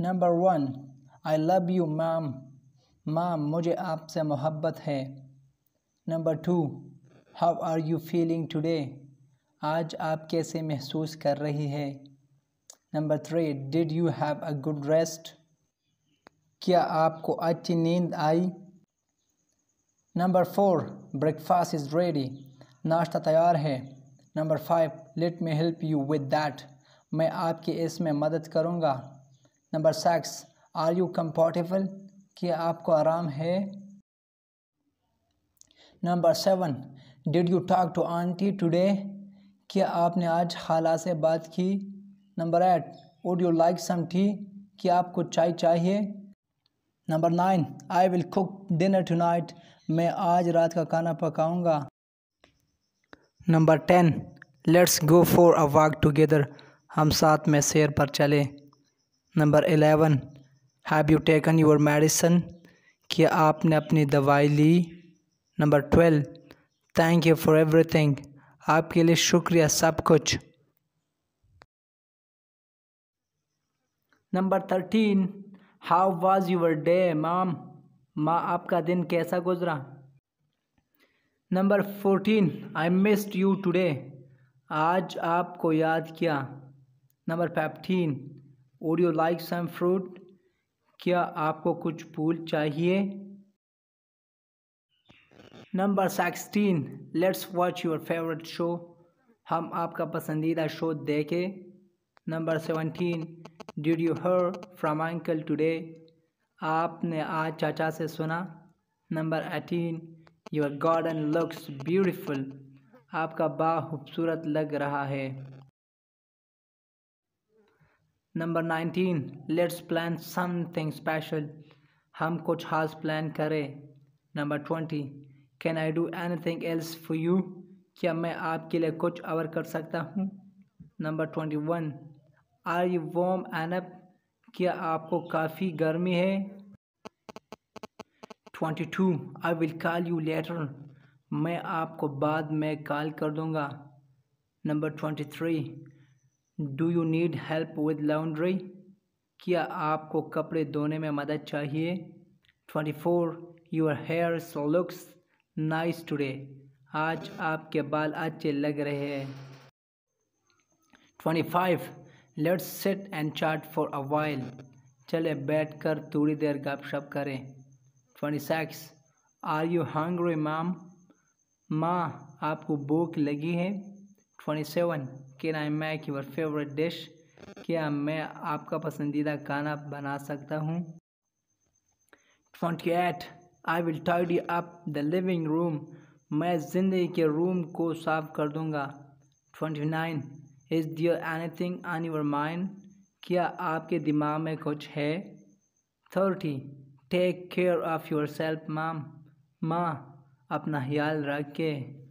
number one I love you mom mom मुझे आपसे मोहब्बत है number two how are you feeling today आज आप कैसे महसूस कर रही है number three did you have a good rest क्या आपको अच्छी नींद आई number four breakfast is ready नाश्ता तैयार है number five let me help you with that मैं आपकी इसमें मदद करूँगा number six are you comfortable कि आपको आराम है number seven did you talk to aunty today क्या आपने आज खाला से बात की number eight would you like some tea क्या आपको चाय चाहिए number nine I will cook dinner tonight मैं आज रात का खाना पकाऊंगा number ten let's go for a walk together हम साथ में सैर पर चले number eleven have you taken your medicine क्या आपने अपनी दवाई ली number twelve thank you for everything आपके लिए शुक्रिया सब कुछ number thirteen how was your day mom माँ आपका दिन कैसा गुजरा number fourteen I missed you today आज आपको याद किया number fifteen would you like some fruit क्या आपको कुछ फूल चाहिए number sixteen let's watch your favourite show हम आपका पसंदीदा शो देखें number seventeen did you hear from uncle today आपने आज चाचा से सुना number eighteen your garden looks beautiful आपका बाग खूबसूरत लग रहा है number nineteen let's plan something special हम कुछ खास प्लान करें number twenty can I do anything else for you क्या मैं आपके लिए कुछ और कर सकता हूँ number twenty one are you warm enough क्या आपको काफ़ी गर्मी है twenty two I will call you later मैं आपको बाद में कॉल कर दूँगा number twenty three do you need help with laundry क्या आपको कपड़े धोने में मदद चाहिए twenty four your hair looks nice today आज आपके बाल अच्छे लग रहे हैं twenty five let's sit and chat for a while चले बैठ कर थोड़ी देर गपशप करें twenty six are you hungry mom माँ आपको भूख लगी है twenty seven can I make your favourite dish क्या मैं आपका पसंदीदा खाना बना सकता हूँ twenty eight I will tidy up the living room मैं ज़िंदगी के रूम को साफ कर दूँगा twenty nine is there thing on your mind क्या आपके दिमाग में कुछ है thirty take care of yourself mom माँ अपना ख्याल रख के